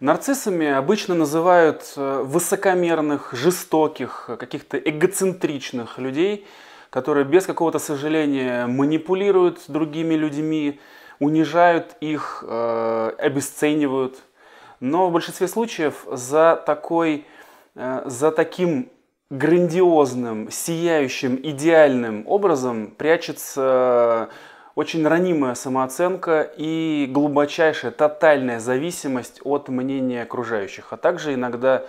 Нарциссами обычно называют э, высокомерных, жестоких, каких-то эгоцентричных людей, которые без какого-то сожаления манипулируют другими людьми, унижают их, э, обесценивают. Но в большинстве случаев за, такой, э, за таким грандиозным, сияющим, идеальным образом прячется очень ранимая самооценка и глубочайшая, тотальная зависимость от мнения окружающих, а также иногда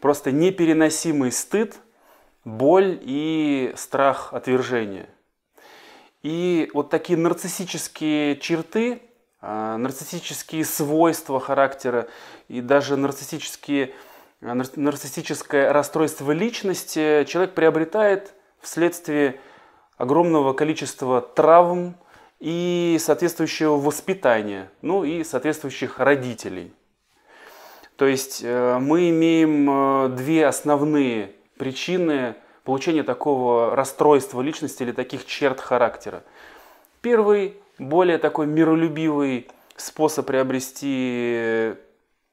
просто непереносимый стыд, боль и страх отвержения. И вот такие нарциссические черты, а, нарциссические свойства характера и даже нарциссические, а, нарциссическое расстройство личности человек приобретает вследствие огромного количества травм, и соответствующего воспитания, ну и соответствующих родителей. То есть э, мы имеем э, две основные причины получения такого расстройства личности или таких черт характера. Первый, более такой миролюбивый способ приобрести э,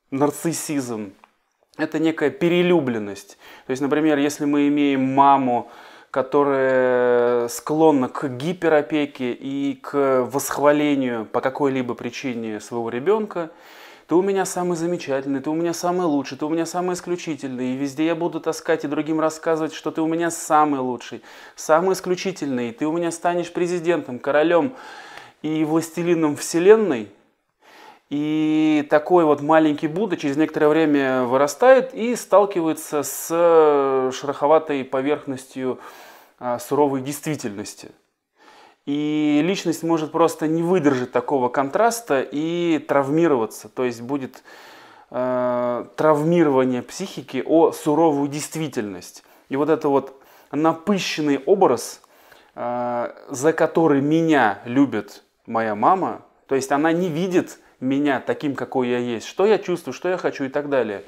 нарциссизм – это некая перелюбленность. То есть, например, если мы имеем маму, которая э, склонна к гиперопеке и к восхвалению по какой-либо причине своего ребенка, ты у меня самый замечательный, ты у меня самый лучший, ты у меня самый исключительный, и везде я буду таскать и другим рассказывать, что ты у меня самый лучший, самый исключительный, и ты у меня станешь президентом, королем и властелином вселенной – и такой вот маленький Будда через некоторое время вырастает и сталкивается с э, шероховатой поверхностью а, суровой действительности. И личность может просто не выдержать такого контраста и травмироваться. То есть будет э, травмирование психики о суровую действительность. И вот это вот напыщенный образ, э, за который меня любит моя мама, то есть она не видит меня таким, какой я есть, что я чувствую, что я хочу и так далее.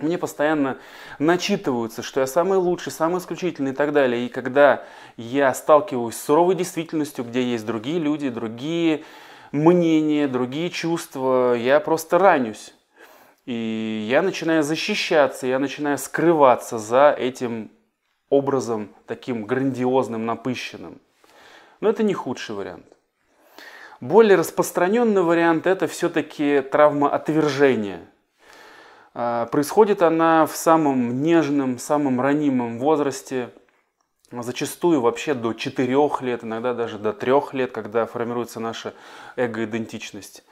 Мне постоянно начитываются, что я самый лучший, самый исключительный и так далее. И когда я сталкиваюсь с суровой действительностью, где есть другие люди, другие мнения, другие чувства, я просто ранюсь. И я начинаю защищаться, я начинаю скрываться за этим образом таким грандиозным, напыщенным. Но это не худший вариант. Более распространенный вариант это все-таки травма отвержения. А, происходит она в самом нежном, самом ранимом возрасте, зачастую вообще до 4 лет, иногда даже до 3 лет, когда формируется наша эгоидентичность.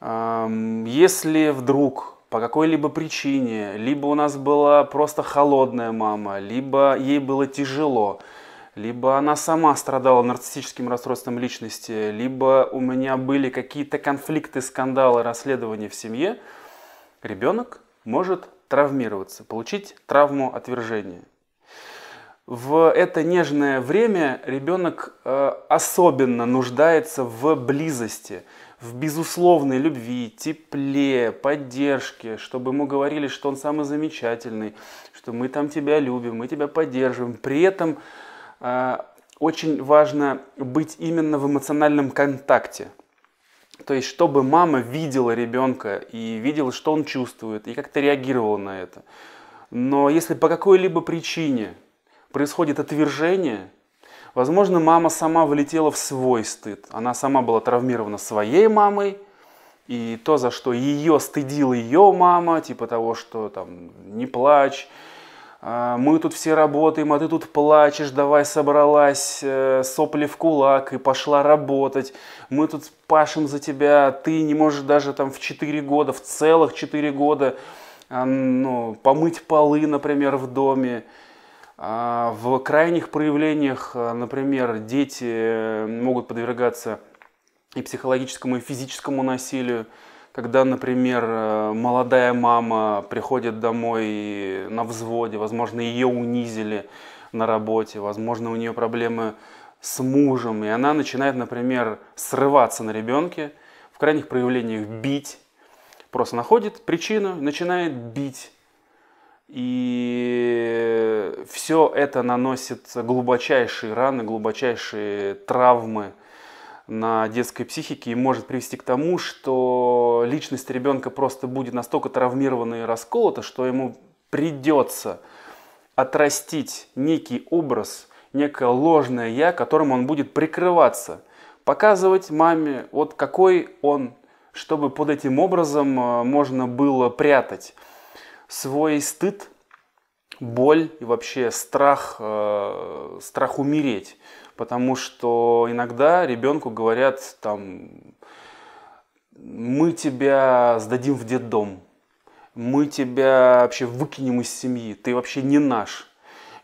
Если вдруг по какой-либо причине, либо у нас была просто холодная мама, либо ей было тяжело – либо она сама страдала нарциссическим расстройством личности, либо у меня были какие-то конфликты, скандалы, расследования в семье, ребенок может травмироваться, получить травму отвержения. В это нежное время ребенок э, особенно нуждается в близости, в безусловной любви, тепле, поддержке, чтобы ему говорили, что он самый замечательный, что мы там тебя любим, мы тебя поддержим. При этом а, очень важно быть именно в эмоциональном контакте. То есть, чтобы мама видела ребенка и видела, что он чувствует, и как-то реагировала на это. Но если по какой-либо причине происходит отвержение, возможно, мама сама влетела в свой стыд. Она сама была травмирована своей мамой, и то, за что ее стыдила ее мама, типа того, что там не плачь, а, мы тут все работаем, а ты тут плачешь, давай собралась, э, сопли в кулак и пошла работать, мы тут пашем за тебя, ты не можешь даже там в 4 года, в целых 4 года ну, помыть полы, например, в доме. А, в крайних проявлениях, э, например, дети э, могут подвергаться и психологическому, и физическому насилию когда, например, э, молодая мама приходит домой на взводе, возможно, ее унизили на работе, возможно, у нее проблемы с мужем, и она начинает, например, срываться на ребенке, в крайних проявлениях бить, просто находит причину, начинает бить. И все это наносит глубочайшие раны, глубочайшие травмы – на детской психике и может привести к тому, что личность ребенка просто будет настолько травмирована и расколота, что ему придется отрастить некий образ, некое ложное «я», которым он будет прикрываться, показывать маме, вот какой он, чтобы под этим образом э, можно было прятать свой стыд, боль и вообще страх, э, страх умереть потому что иногда ребенку говорят там, мы тебя сдадим в детдом, мы тебя вообще выкинем из семьи, ты вообще не наш.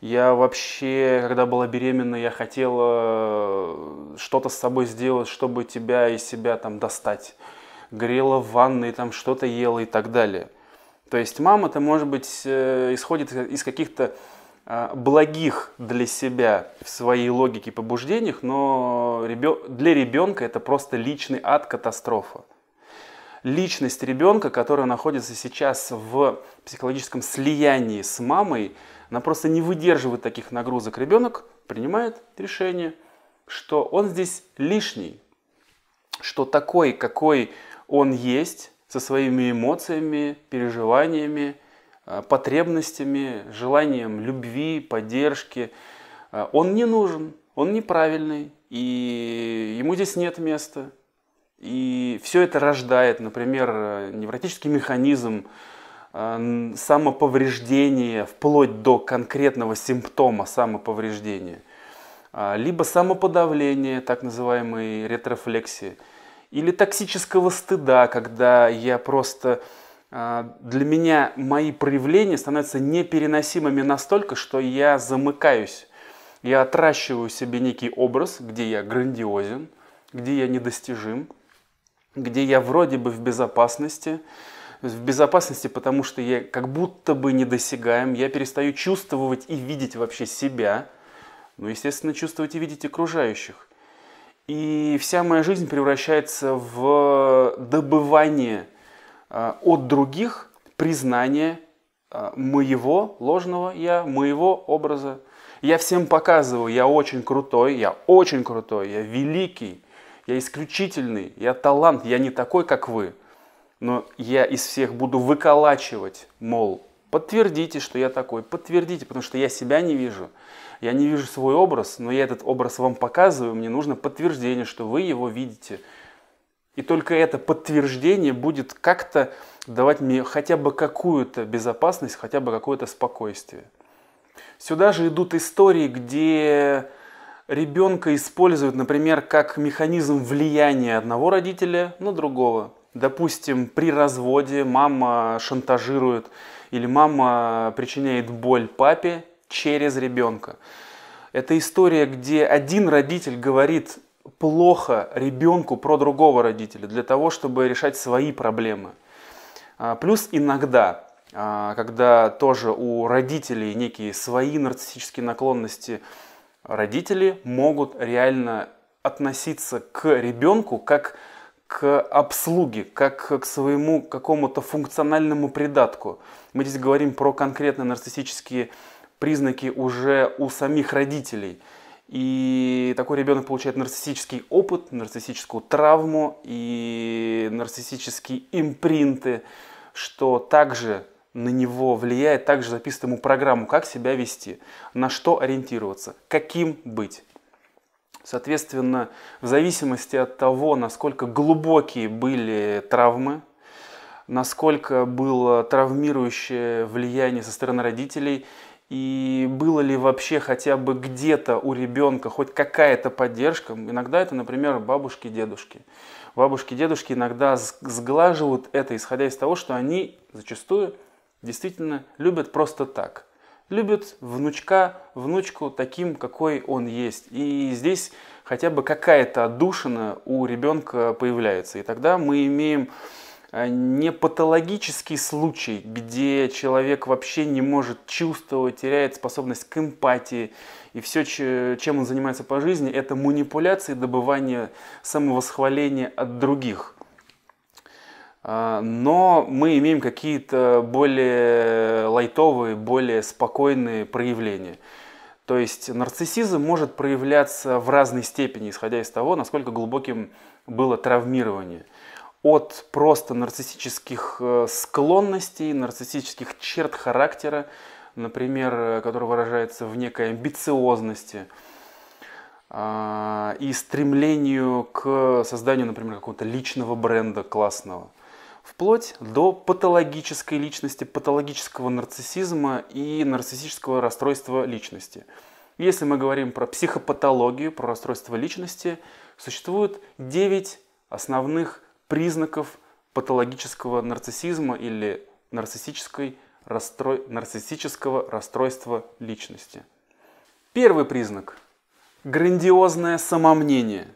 Я вообще, когда была беременна, я хотела э, что-то с собой сделать, чтобы тебя из себя там достать. Грела в ванной, там что-то ела и так далее. То есть мама-то, может быть, э, исходит из каких-то а, благих для себя в своей логике и побуждениях, но для ребенка это просто личный ад, катастрофа. Личность ребенка, которая находится сейчас в психологическом слиянии с мамой, она просто не выдерживает таких нагрузок. Ребенок принимает решение, что он здесь лишний, что такой, какой он есть, со своими эмоциями, переживаниями, Э, потребностями, желанием любви, поддержки. Э, он не нужен, он неправильный, и ему здесь нет места. И все это рождает, например, э, невротический механизм самоповреждения вплоть до конкретного симптома самоповреждения, либо самоподавление, так называемой ретрофлексии, или токсического стыда, когда я просто а, для меня мои проявления становятся непереносимыми настолько, что я замыкаюсь. Я отращиваю себе некий образ, где я грандиозен, где я недостижим, где я вроде бы в безопасности, в безопасности, потому что я как будто бы недосягаем, я перестаю чувствовать и видеть вообще себя, ну, естественно, чувствовать и видеть окружающих. И вся моя жизнь превращается в добывание Э, от других признание э, моего ложного я, моего образа. Я всем показываю, я очень крутой, я очень крутой, я великий, я исключительный, я талант, я не такой, как вы. Но я из всех буду выколачивать, мол, подтвердите, что я такой, подтвердите, потому что я себя не вижу. Я не вижу свой образ, но я этот образ вам показываю, мне нужно подтверждение, что вы его видите. И только это подтверждение будет как-то давать мне хотя бы какую-то безопасность, хотя бы какое-то спокойствие. Сюда же идут истории, где ребенка используют, например, как механизм влияния одного родителя на другого. Допустим, при разводе мама шантажирует или мама причиняет боль папе через ребенка. Это история, где один родитель говорит плохо ребенку про другого родителя для того, чтобы решать свои проблемы. А, плюс иногда, а, когда тоже у родителей некие свои нарциссические наклонности, родители могут реально относиться к ребенку как к обслуге, как к своему какому-то функциональному придатку. Мы здесь говорим про конкретные нарциссические признаки уже у самих родителей – и такой ребенок получает нарциссический опыт, нарциссическую травму и нарциссические импринты, что также на него влияет, также записывает ему программу, как себя вести, на что ориентироваться, каким быть. Соответственно, в зависимости от того, насколько глубокие были травмы, насколько было травмирующее влияние со стороны родителей – и было ли вообще хотя бы где-то у ребенка хоть какая-то поддержка. Иногда это, например, бабушки, дедушки. Бабушки, дедушки иногда сглаживают это, исходя из того, что они зачастую действительно любят просто так. Любят внучка, внучку таким, какой он есть. И здесь хотя бы какая-то отдушина у ребенка появляется. И тогда мы имеем а, не патологический случай, где человек вообще не может чувствовать, теряет способность к эмпатии, и все, чем он занимается по жизни, это манипуляции, добывание самовосхваления от других. А, но мы имеем какие-то более лайтовые, более спокойные проявления. То есть нарциссизм может проявляться в разной степени, исходя из того, насколько глубоким было травмирование – от просто нарциссических э, склонностей, нарциссических черт характера, например, э, который выражается в некой амбициозности а, и стремлению к созданию, например, какого-то личного бренда классного, вплоть до патологической личности, патологического нарциссизма и нарциссического расстройства личности. Если мы говорим про психопатологию, про расстройство личности, существует 9 основных признаков патологического нарциссизма или нарциссической расстрой... нарциссического расстройства личности. Первый признак – грандиозное самомнение.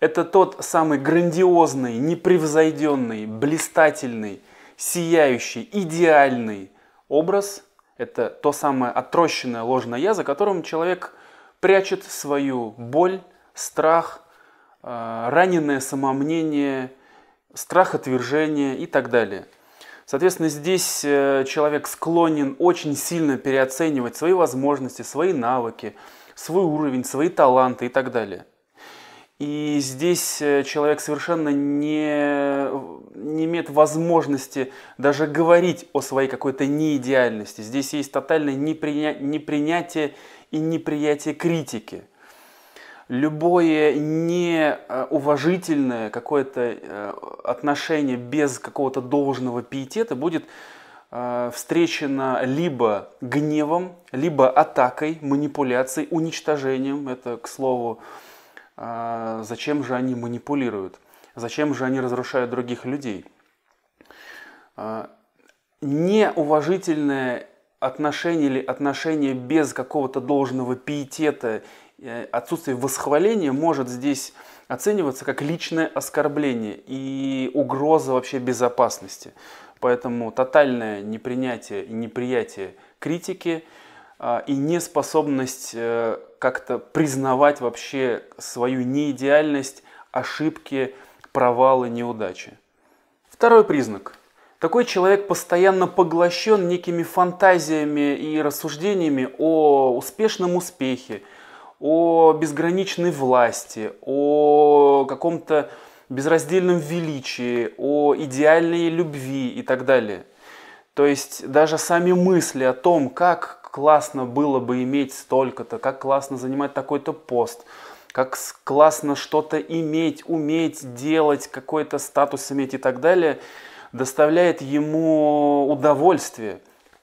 Это тот самый грандиозный, непревзойденный, блистательный, сияющий, идеальный образ. Это то самое отрощенное ложное я, за которым человек прячет свою боль, страх, э, раненое самомнение – страх отвержения и так далее. Соответственно, здесь э, человек склонен очень сильно переоценивать свои возможности, свои навыки, свой уровень, свои таланты и так далее. И здесь э, человек совершенно не, не имеет возможности даже говорить о своей какой-то неидеальности. Здесь есть тотальное неприня, непринятие и неприятие критики – любое неуважительное какое-то э, отношение без какого-то должного пиетета будет э, встречено либо гневом, либо атакой, манипуляцией, уничтожением. Это, к слову, э, зачем же они манипулируют, зачем же они разрушают других людей. Неуважительное отношение или отношение без какого-то должного пиетета отсутствие восхваления может здесь оцениваться как личное оскорбление и угроза вообще безопасности. Поэтому тотальное непринятие и неприятие критики а, и неспособность э, как-то признавать вообще свою неидеальность, ошибки, провалы, неудачи. Второй признак. Такой человек постоянно поглощен некими фантазиями и рассуждениями о успешном успехе, о безграничной власти, о каком-то безраздельном величии, о идеальной любви и так далее. То есть даже сами мысли о том, как классно было бы иметь столько-то, как классно занимать такой-то пост, как классно что-то иметь, уметь делать, какой-то статус иметь и так далее, доставляет ему удовольствие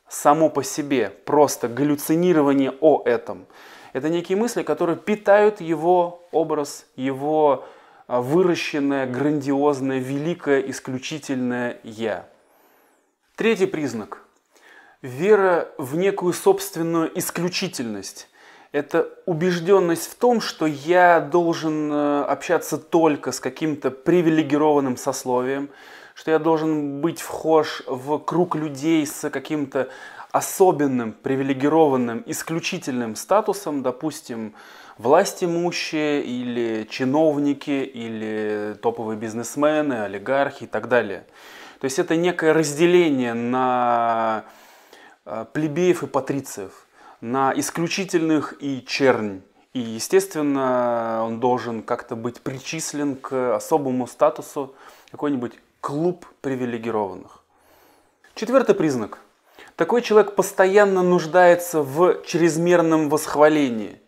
само по себе, просто галлюцинирование о этом – это некие мысли, которые питают его образ, его а, выращенное, грандиозное, великое, исключительное «я». Третий признак – вера в некую собственную исключительность. Это убежденность в том, что я должен э, общаться только с каким-то привилегированным сословием, что я должен быть вхож в круг людей с каким-то особенным, привилегированным, исключительным статусом, допустим, власть имущие или чиновники, или топовые бизнесмены, олигархи и так далее. То есть это некое разделение на э, плебеев и патрициев, на исключительных и чернь. И, естественно, он должен как-то быть причислен к особому статусу какой-нибудь клуб привилегированных. Четвертый признак – такой человек постоянно нуждается в чрезмерном восхвалении.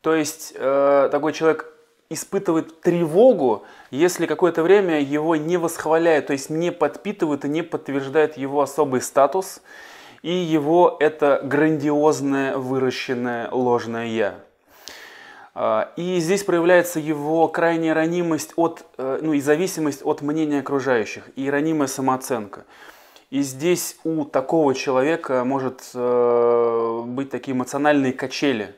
То есть э, такой человек испытывает тревогу, если какое-то время его не восхваляют, то есть не подпитывают и не подтверждают его особый статус и его это грандиозное выращенное ложное «я». А, и здесь проявляется его крайняя ранимость от, э, ну и зависимость от мнения окружающих и ранимая самооценка. И здесь у такого человека может э, быть такие эмоциональные качели.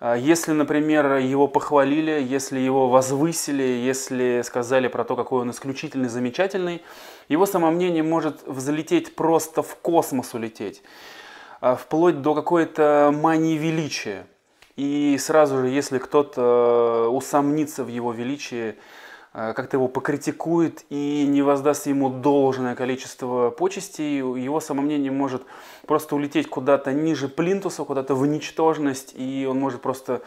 А если, например, его похвалили, если его возвысили, если сказали про то, какой он исключительный, замечательный, его самомнение может взлететь просто в космос улететь, а, вплоть до какой-то мании величия. И сразу же, если кто-то э, усомнится в его величии, Э, как-то его покритикует и не воздаст ему должное количество почестей, его самомнение может просто улететь куда-то ниже плинтуса, куда-то в ничтожность, и он может просто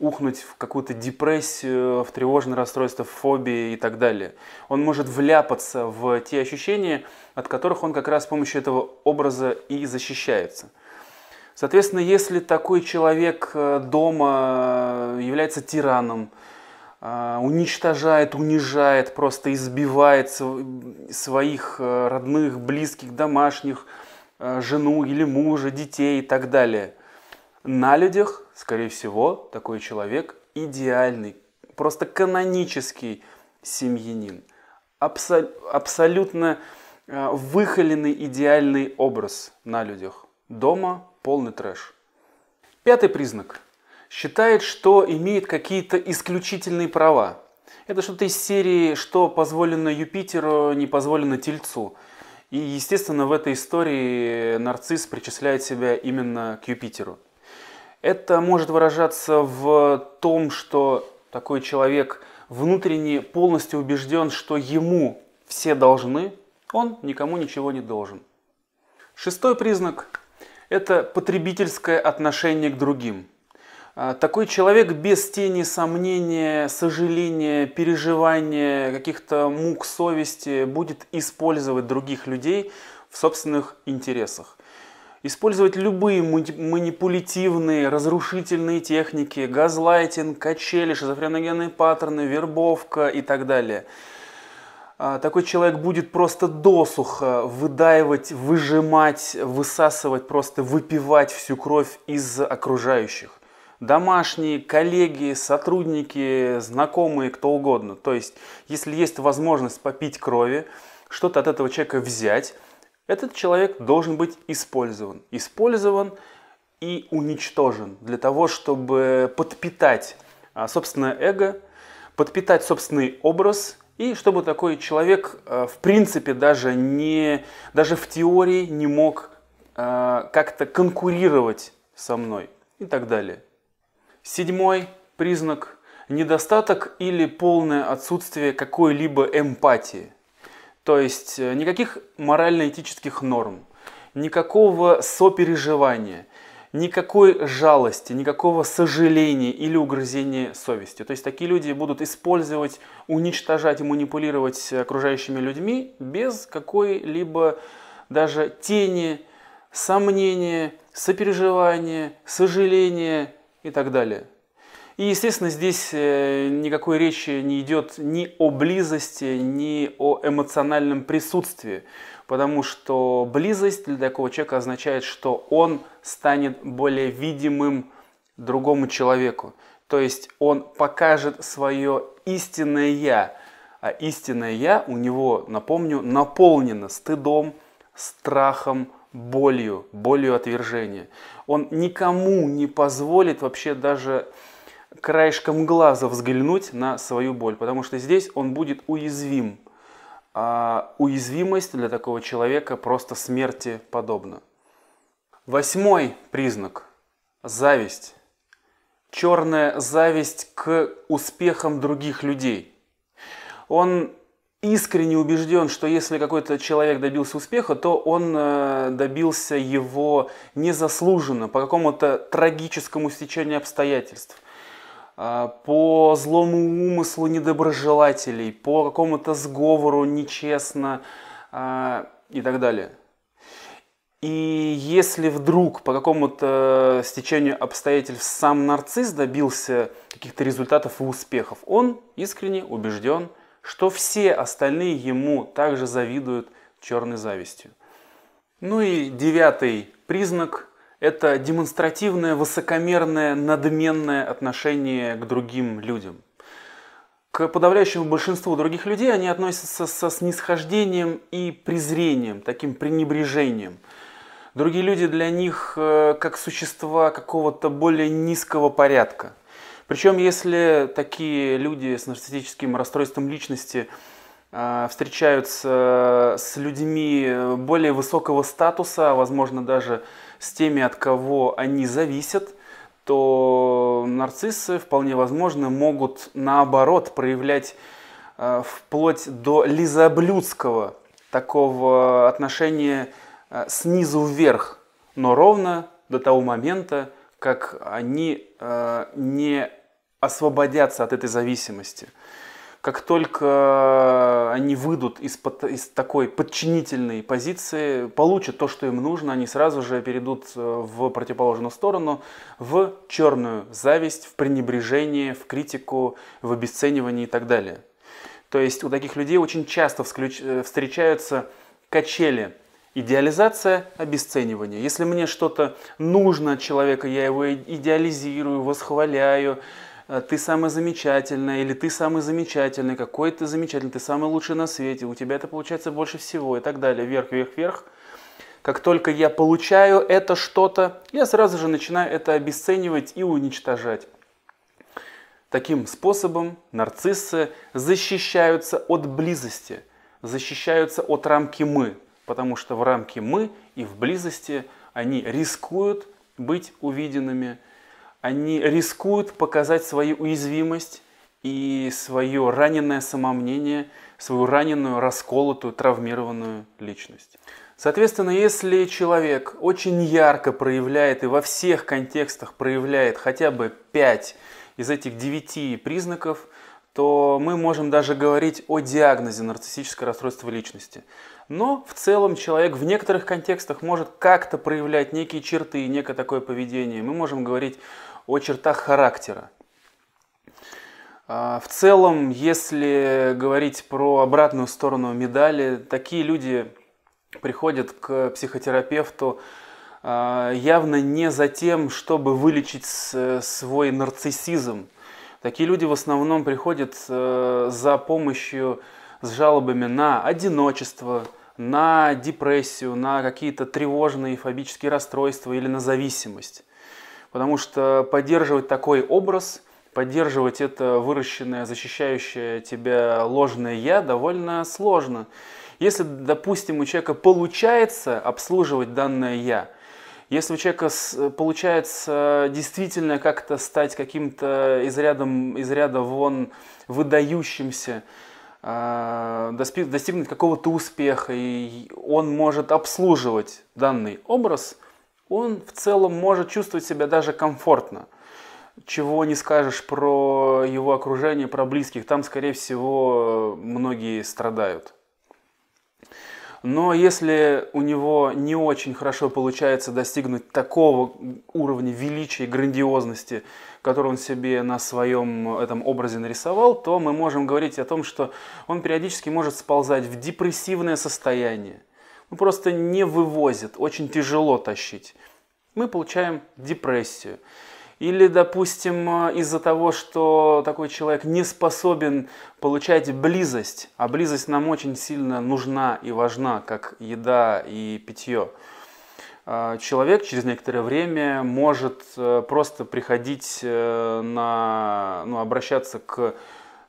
ухнуть в какую-то депрессию, в тревожное расстройство, в фобии и так далее. Он может вляпаться в те ощущения, от которых он как раз с помощью этого образа и защищается. Соответственно, если такой человек э, дома э, является тираном, а, уничтожает, унижает, просто избивает своих э, родных, близких, домашних, э, жену или мужа, детей и так далее. На людях, скорее всего, такой человек идеальный, просто канонический семьянин. Абсо- абсолютно э, выхоленный идеальный образ на людях. Дома полный трэш. Пятый признак – считает, что имеет какие-то исключительные права. Это что-то из серии «Что позволено Юпитеру, не позволено Тельцу». И, естественно, в этой истории нарцисс причисляет себя именно к Юпитеру. Это может выражаться в том, что такой человек внутренне полностью убежден, что ему все должны, он никому ничего не должен. Шестой признак – это потребительское отношение к другим – а, такой человек без тени сомнения, сожаления, переживания, каких-то мук совести будет использовать других людей в собственных интересах. Использовать любые манипулятивные, разрушительные техники, газлайтинг, качели, шизофреногенные паттерны, вербовка и так далее. А, такой человек будет просто досуха выдаивать, выжимать, высасывать, просто выпивать всю кровь из окружающих домашние, коллеги, сотрудники, знакомые, кто угодно. То есть, если есть возможность попить крови, что-то от этого человека взять, этот человек должен быть использован. Использован и уничтожен для того, чтобы подпитать а, собственное эго, подпитать собственный образ и чтобы такой человек а, в принципе даже не даже в теории не мог а, как-то конкурировать со мной и так далее. Седьмой признак – недостаток или полное отсутствие какой-либо эмпатии. То есть э, никаких морально-этических норм, никакого сопереживания, никакой жалости, никакого сожаления или угрызения совести. То есть такие люди будут использовать, уничтожать и манипулировать окружающими людьми без какой-либо даже тени, сомнения, сопереживания, сожаления, и так далее. И, естественно, здесь э, никакой речи не идет ни о близости, ни о эмоциональном присутствии, потому что близость для такого человека означает, что он станет более видимым другому человеку. То есть он покажет свое истинное «я», а истинное «я» у него, напомню, наполнено стыдом, страхом, болью, болью отвержения. Он никому не позволит вообще даже краешком глаза взглянуть на свою боль, потому что здесь он будет уязвим. А уязвимость для такого человека просто смерти подобна. Восьмой признак – зависть. Черная зависть к успехам других людей. Он искренне убежден, что если какой-то человек добился успеха, то он э, добился его незаслуженно, по какому-то трагическому стечению обстоятельств, э, по злому умыслу недоброжелателей, по какому-то сговору нечестно э, и так далее. И если вдруг по какому-то стечению обстоятельств сам нарцисс добился каких-то результатов и успехов, он искренне убежден – что все остальные ему также завидуют черной завистью. Ну и девятый признак – это демонстративное, высокомерное, надменное отношение к другим людям. К подавляющему большинству других людей они относятся со снисхождением и презрением, таким пренебрежением. Другие люди для них э, как существа какого-то более низкого порядка – причем, если такие люди с нарциссическим расстройством личности а, встречаются с людьми более высокого статуса, возможно, даже с теми, от кого они зависят, то нарциссы вполне возможно могут наоборот проявлять а, вплоть до лизоблюдского такого отношения а, снизу вверх, но ровно до того момента, как они э, не освободятся от этой зависимости. Как только они выйдут из, под, из такой подчинительной позиции, получат то, что им нужно, они сразу же перейдут э, в противоположную сторону, в черную зависть, в пренебрежение, в критику, в обесценивание и так далее. То есть у таких людей очень часто э, встречаются качели – Идеализация – обесценивание. Если мне что-то нужно от человека, я его идеализирую, восхваляю, э, ты самая замечательная, или ты самый замечательный, какой ты замечательный, ты самый лучший на свете, у тебя это получается больше всего и так далее, вверх, вверх, вверх. Как только я получаю это что-то, я сразу же начинаю это обесценивать и уничтожать. Таким способом нарциссы защищаются от близости, защищаются от рамки «мы» потому что в рамке «мы» и в близости они рискуют быть увиденными, они рискуют показать свою уязвимость и свое раненое самомнение, свою раненую, расколотую, травмированную личность. Соответственно, если человек очень ярко проявляет и во всех контекстах проявляет хотя бы пять из этих девяти признаков, то мы можем даже говорить о диагнозе нарциссическое расстройство личности. Но в целом человек в некоторых контекстах может как-то проявлять некие черты и некое такое поведение. Мы можем говорить о чертах характера. А, в целом, если говорить про обратную сторону медали, такие люди приходят к психотерапевту а, явно не за тем, чтобы вылечить свой нарциссизм. Такие люди в основном приходят э, за помощью с жалобами на одиночество, на депрессию, на какие-то тревожные фобические расстройства или на зависимость. Потому что поддерживать такой образ, поддерживать это выращенное, защищающее тебя ложное «я» довольно сложно. Если, допустим, у человека получается обслуживать данное «я», если у человека получается действительно как-то стать каким-то из, рядом, из ряда вон выдающимся, а, достигнет какого-то успеха, и он может обслуживать данный образ, он в целом может чувствовать себя даже комфортно. Чего не скажешь про его окружение, про близких, там, скорее всего, многие страдают. Но если у него не очень хорошо получается достигнуть такого уровня величия и грандиозности, который он себе на своем э, этом образе нарисовал, то мы можем говорить о том, что он периодически может сползать в депрессивное состояние. Ну, просто не вывозит, очень тяжело тащить. Мы получаем депрессию. Или, допустим, э, из-за того, что такой человек не способен получать близость, а близость нам очень сильно нужна и важна, как еда и питье, Э, человек через некоторое время может э, просто приходить э, на, ну, обращаться к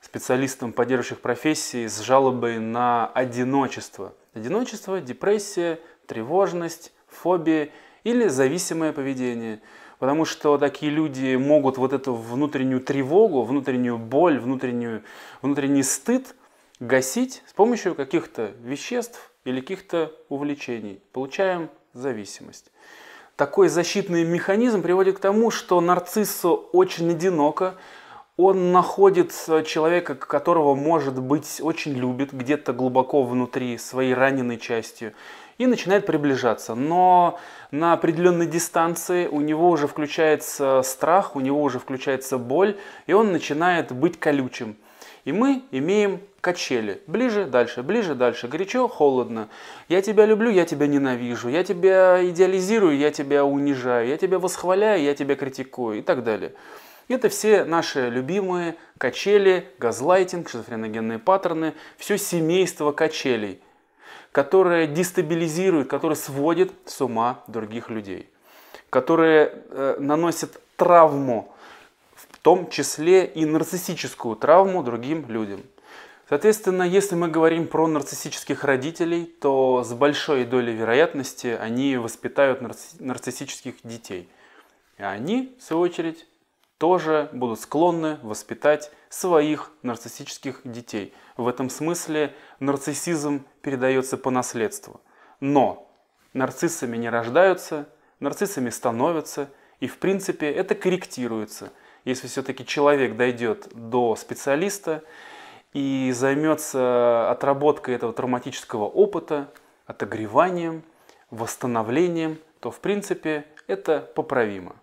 специалистам поддерживающих профессии с жалобой на одиночество. Одиночество, депрессия, тревожность, фобии или зависимое поведение. Потому что такие люди могут вот эту внутреннюю тревогу, внутреннюю боль, внутреннюю, внутренний стыд гасить с помощью каких-то веществ или каких-то увлечений. Получаем зависимость. Такой защитный механизм приводит к тому, что нарциссу очень одиноко, он находит э, человека, которого, может быть, очень любит, где-то глубоко внутри, своей раненой частью, и начинает приближаться. Но на определенной дистанции у него уже включается страх, у него уже включается боль, и он начинает быть колючим. И мы имеем качели. Ближе, дальше, ближе, дальше. Горячо, холодно. Я тебя люблю, я тебя ненавижу. Я тебя идеализирую, я тебя унижаю. Я тебя восхваляю, я тебя критикую и так далее. Это все наши любимые качели, газлайтинг, шизофреногенные паттерны, все семейство качелей, которое дестабилизирует, которое сводит с ума других людей, которые э, наносят травму том числе и нарциссическую травму другим людям. Соответственно, если мы говорим про нарциссических родителей, то с большой долей вероятности они воспитают нарци- нарциссических детей. и они, в свою очередь, тоже будут склонны воспитать своих нарциссических детей. В этом смысле нарциссизм передается по наследству. Но нарциссами не рождаются, нарциссами становятся, и в принципе это корректируется – если все-таки человек дойдет до специалиста и займется отработкой этого травматического опыта, отогреванием, восстановлением, то в принципе это поправимо.